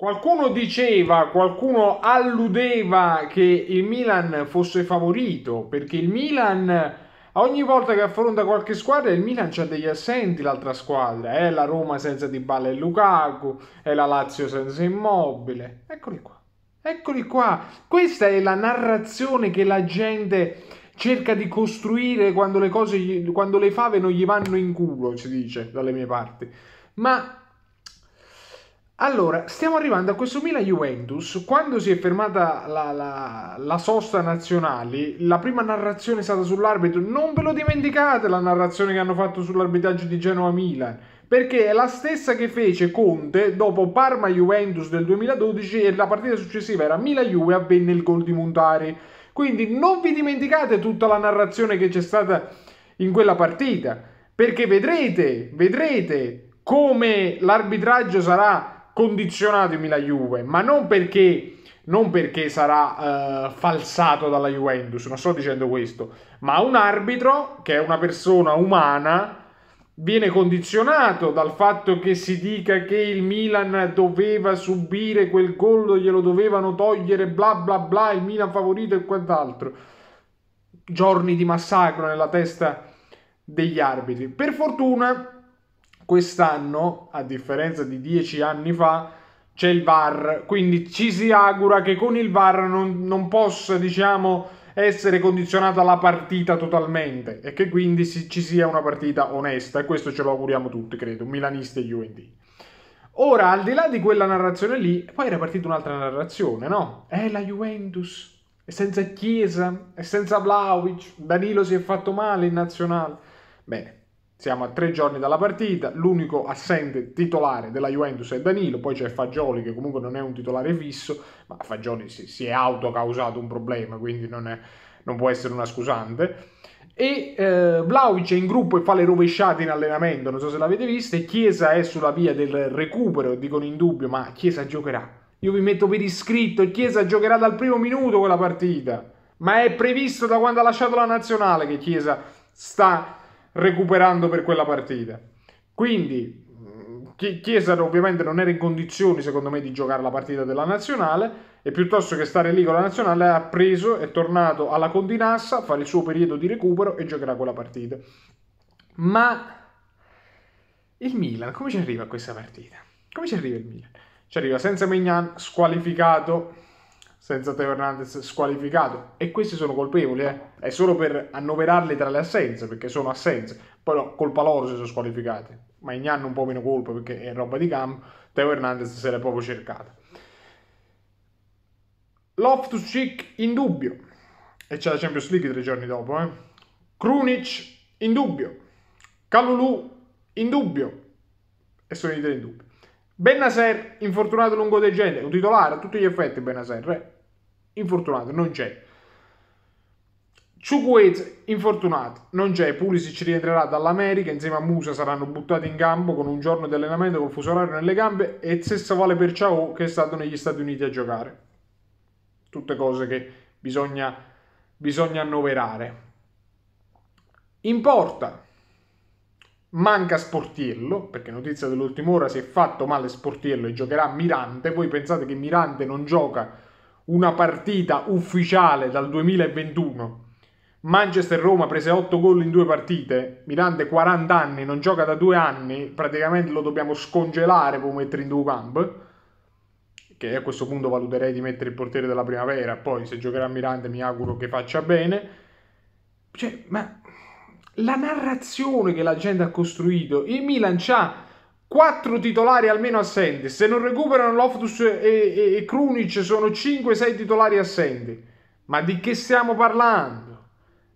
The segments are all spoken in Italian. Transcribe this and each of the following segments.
Qualcuno diceva, qualcuno alludeva che il Milan fosse favorito, perché il Milan ogni volta che affronta qualche squadra il Milan c'ha degli assenti l'altra squadra, è eh? la Roma senza Di Dybala e Lukaku, è eh? la Lazio senza Immobile. Eccoli qua. Eccoli qua. Questa è la narrazione che la gente cerca di costruire quando le cose quando le fave non gli vanno in culo, si dice dalle mie parti. Ma allora, stiamo arrivando a questo Milan Juventus. Quando si è fermata la, la, la, sosta nazionale, la prima narrazione è stata sull'arbitro. Non ve lo dimenticate la narrazione che hanno fatto sull'arbitraggio di Genova Milan, perché è la stessa che fece Conte dopo Parma Juventus del 2012 e la partita successiva era Milan Juve, avvenne il gol di Montari. Quindi non vi dimenticate tutta la narrazione che c'è stata in quella partita, perché vedrete, vedrete come l'arbitraggio sarà condizionato in Milan-Juve, ma non perché, non perché sarà uh, falsato dalla Juventus, non sto dicendo questo, ma un arbitro, che è una persona umana, viene condizionato dal fatto che si dica che il Milan doveva subire quel gol, glielo dovevano togliere, bla bla bla, il Milan favorito e quant'altro. Giorni di massacro nella testa degli arbitri. Per fortuna quest'anno, a differenza di dieci anni fa, c'è il VAR, quindi ci si augura che con il VAR non, non possa, diciamo, essere condizionata la partita totalmente e che quindi si, ci sia una partita onesta e questo ce lo auguriamo tutti, credo, milanisti e UND. Ora, al di là di quella narrazione lì, poi era partita un'altra narrazione, no? È la Juventus, è senza Chiesa, è senza Vlaovic, Danilo si è fatto male in nazionale. Bene, siamo a tre giorni dalla partita, l'unico assente titolare della Juventus è Danilo, poi c'è Fagioli che comunque non è un titolare fisso, ma Fagioli si, si è autocausato un problema, quindi non, è, non può essere una scusante. E eh, Vlaovic è in gruppo e fa le rovesciate in allenamento, non so se l'avete visto, e Chiesa è sulla via del recupero, dicono in dubbio, ma Chiesa giocherà. Io vi metto per iscritto, Chiesa giocherà dal primo minuto quella partita, ma è previsto da quando ha lasciato la nazionale che Chiesa sta recuperando per quella partita. Quindi mm, Chiesa ovviamente non era in condizioni, secondo me, di giocare la partita della nazionale e piuttosto che stare lì con la nazionale ha preso, è tornato alla Condinassa, fare il suo periodo di recupero e giocherà quella partita. Ma il Milan, come ci arriva a questa partita? Come ci arriva il Milan? Ci arriva senza Mignan, squalificato, senza Teo Hernandez squalificato. E questi sono colpevoli, eh. È solo per annoverarli tra le assenze, perché sono assenze. Poi no, colpa loro se sono squalificati. Ma Ignan un po' meno colpa perché è roba di campo. Teo Hernandez se l'è proprio cercata. Loftus Chic in dubbio. E c'è la Champions League tre giorni dopo, eh. Krunic in dubbio. Calulu in dubbio. E sono i tre in dubbio. Benaser, infortunato lungo dei gente, un titolare a tutti gli effetti Benaser, eh? infortunato, non c'è. Ciuquez, infortunato, non c'è. Pulisic rientrerà dall'America, insieme a Musa saranno buttati in campo con un giorno di allenamento con fuso orario nelle gambe e stesso vale per Ciao che è stato negli Stati Uniti a giocare. Tutte cose che bisogna, bisogna annoverare. Importa. Manca Sportiello, perché notizia dell'ultima ora si è fatto male Sportiello e giocherà Mirante. Voi pensate che Mirante non gioca una partita ufficiale dal 2021? Manchester-Roma prese 8 gol in due partite, Mirante 40 anni, non gioca da due anni, praticamente lo dobbiamo scongelare per mettere in due camp, che a questo punto valuterei di mettere il portiere della primavera, poi se giocherà Mirante mi auguro che faccia bene. Cioè, ma la narrazione che la gente ha costruito. Il Milan ha quattro titolari almeno assenti. Se non recuperano Loftus e, e, e Krunic sono 5-6 titolari assenti. Ma di che stiamo parlando?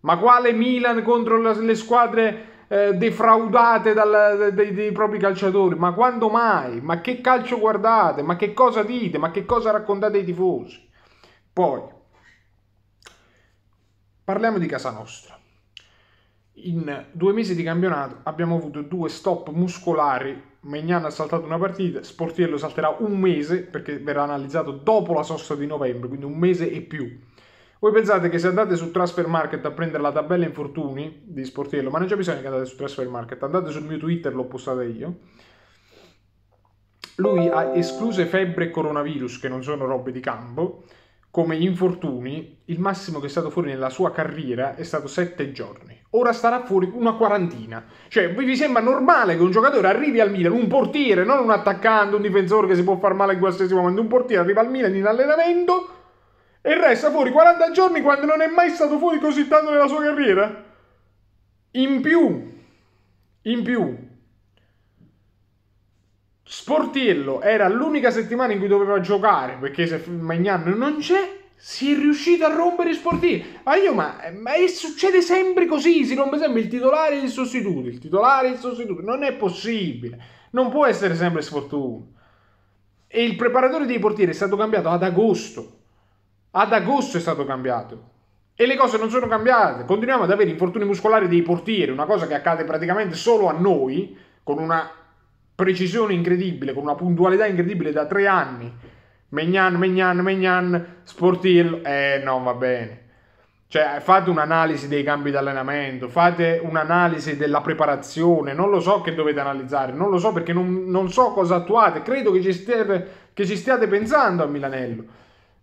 Ma quale Milan contro le squadre eh, defraudate dal, dei, dei, propri calciatori? Ma quando mai? Ma che calcio guardate? Ma che cosa dite? Ma che cosa raccontate ai tifosi? Poi, parliamo di casa nostra in due mesi di campionato abbiamo avuto due stop muscolari. Magnano ha saltato una partita, Sportiello salterà un mese perché verrà analizzato dopo la sosta di novembre, quindi un mese e più. Voi pensate che se andate su Transfer Market a prendere la tabella infortuni di Sportiello, ma non c'è bisogno che andate su Transfer Market, andate sul mio Twitter, l'ho postata io. Lui ha escluse febbre e coronavirus, che non sono robe di campo, come gli infortuni. Il massimo che è stato fuori nella sua carriera è stato 7 giorni ora starà fuori una quarantina. Cioè, vi sembra normale che un giocatore arrivi al Milan, un portiere, non un attaccante, un difensore che si può far male in qualsiasi momento, un portiere arriva al Milan in allenamento e resta fuori 40 giorni quando non è mai stato fuori così tanto nella sua carriera? In più, in più, Sportiello era l'unica settimana in cui doveva giocare perché se Magnano non c'è si è riuscito a rompere i sportivi. Ma io, ma, ma succede sempre così, si rompe sempre il titolare e il sostituto, il titolare e il sostituto. Non è possibile, non può essere sempre sfortuna. E il preparatore dei portieri è stato cambiato ad agosto. Ad agosto è stato cambiato. E le cose non sono cambiate. Continuiamo ad avere infortuni muscolari dei portieri, una cosa che accade praticamente solo a noi, con una precisione incredibile, con una puntualità incredibile da tre anni Mignan, Mignan, Mignan, Sportillo, eh no, va bene. Cioè, fate un'analisi dei cambi di allenamento, fate un'analisi della preparazione, non lo so che dovete analizzare, non lo so perché non, non so cosa attuate, credo che ci, stiate, che ci stiate pensando a Milanello,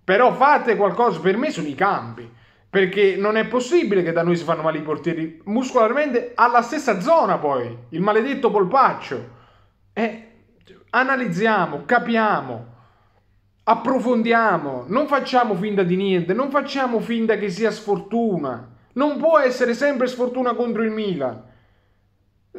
però fate qualcosa, per me sono i campi, perché non è possibile che da noi si fanno male i portieri, muscolarmente alla stessa zona poi, il maledetto polpaccio. Eh, analizziamo, capiamo approfondiamo, non facciamo finta di niente, non facciamo finta che sia sfortuna. Non può essere sempre sfortuna contro il Milan.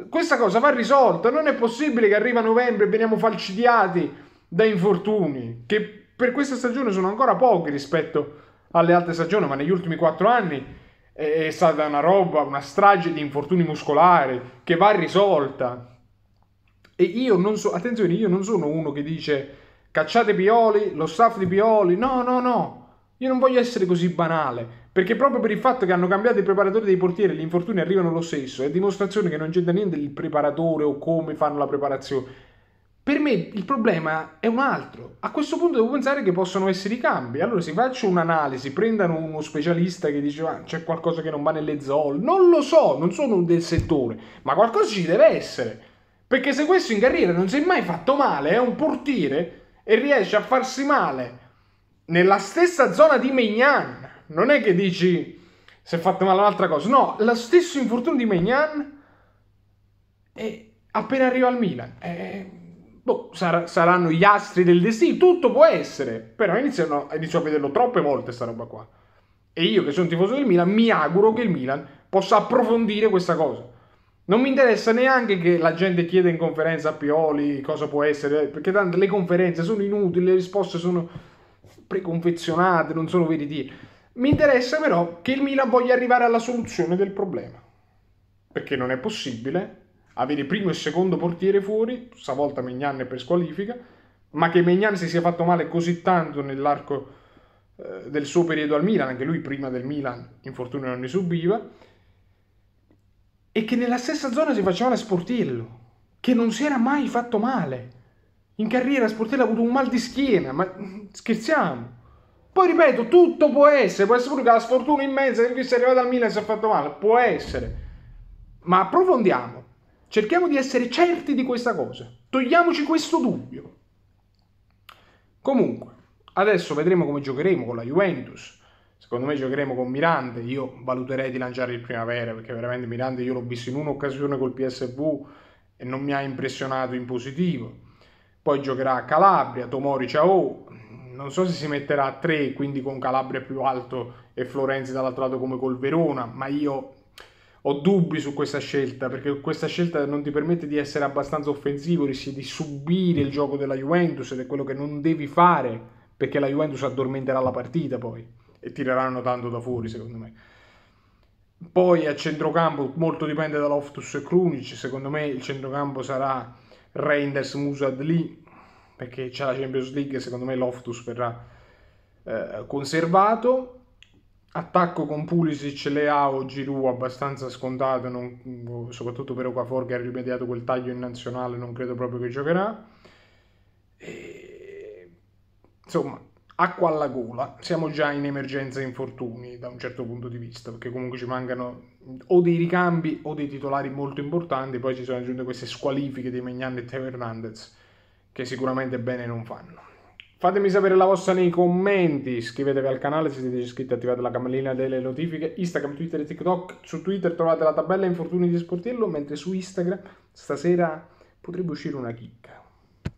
Questa cosa va risolta, non è possibile che arriva novembre e veniamo falcidiati da infortuni, che per questa stagione sono ancora pochi rispetto alle altre stagioni, ma negli ultimi quattro anni è stata una roba, una strage di infortuni muscolari che va risolta. E io non so, attenzione, io non sono uno che dice Cacciate Pioli, lo staff di Pioli. No, no, no. Io non voglio essere così banale, perché proprio per il fatto che hanno cambiato i preparatori dei portieri, gli infortuni arrivano lo stesso, è dimostrazione che non c'entra niente il preparatore o come fanno la preparazione. Per me il problema è un altro. A questo punto devo pensare che possono essere i cambi. Allora, se faccio un'analisi, prendano uno specialista che dice ah, c'è qualcosa che non va nelle zone, Non lo so, non sono del settore, ma qualcosa ci deve essere. Perché se questo in carriera non si è mai fatto male, è un portiere, e riesce a farsi male nella stessa zona di Mignan. Non è che dici si è fatta male un'altra cosa, no, lo stesso infortunio di Mignan e appena arriva al Milan. E... Boh, sar- saranno gli astri del destino, tutto può essere, però iniziano, inizio a vederlo troppe volte sta roba qua. E io che sono tifoso del Milan mi auguro che il Milan possa approfondire questa cosa. Non mi interessa neanche che la gente chieda in conferenza a Pioli cosa può essere, perché tante le conferenze sono inutili, le risposte sono preconfezionate, non sono veritiere. Mi interessa però che il Milan voglia arrivare alla soluzione del problema, perché non è possibile avere primo e secondo portiere fuori, stavolta Mignan è per squalifica, ma che Mignan si sia fatto male così tanto nell'arco eh, del suo periodo al Milan, anche lui prima del Milan infortuni non ne subiva, e che nella stessa zona si faceva la Sportillo, che non si era mai fatto male. In carriera Sportello ha avuto un mal di schiena, ma scherziamo. Poi ripeto, tutto può essere, può essere pure che la sfortuna immensa che si è arrivato al Milan e si è fatto male, può essere. Ma approfondiamo, cerchiamo di essere certi di questa cosa, togliamoci questo dubbio. Comunque, adesso vedremo come giocheremo con la Juventus, Secondo me giocheremo con Miranda, io valuterei di lanciare il primavera perché veramente Miranda io l'ho visto in un'occasione col PSV e non mi ha impressionato in positivo. Poi giocherà a Calabria, Tomori Ciao, non so se si metterà a 3, quindi con Calabria più alto e Florenzi dall'altro lato come col Verona, ma io ho dubbi su questa scelta perché questa scelta non ti permette di essere abbastanza offensivo, rischi di subire il gioco della Juventus ed è quello che non devi fare perché la Juventus addormenterà la partita poi e tireranno tanto da fuori secondo me. Poi a centrocampo molto dipende da Loftus e Krunic, secondo me il centrocampo sarà Reinders, Musad, lì perché c'è la Champions League e secondo me Loftus verrà eh, conservato. Attacco con Pulisic, Leao, Giroud abbastanza scontato, non, soprattutto per Okafor che ha rimediato quel taglio in nazionale, non credo proprio che giocherà. E, insomma, acqua alla gola, siamo già in emergenza infortuni da un certo punto di vista, perché comunque ci mancano o dei ricambi o dei titolari molto importanti, poi ci sono aggiunte queste squalifiche di Megnan e Teo Hernandez che sicuramente bene non fanno. Fatemi sapere la vostra nei commenti, iscrivetevi al canale se siete iscritti, attivate la campanellina delle notifiche, Instagram, Twitter e TikTok. Su Twitter trovate la tabella infortuni di Sportello, mentre su Instagram stasera potrebbe uscire una chicca.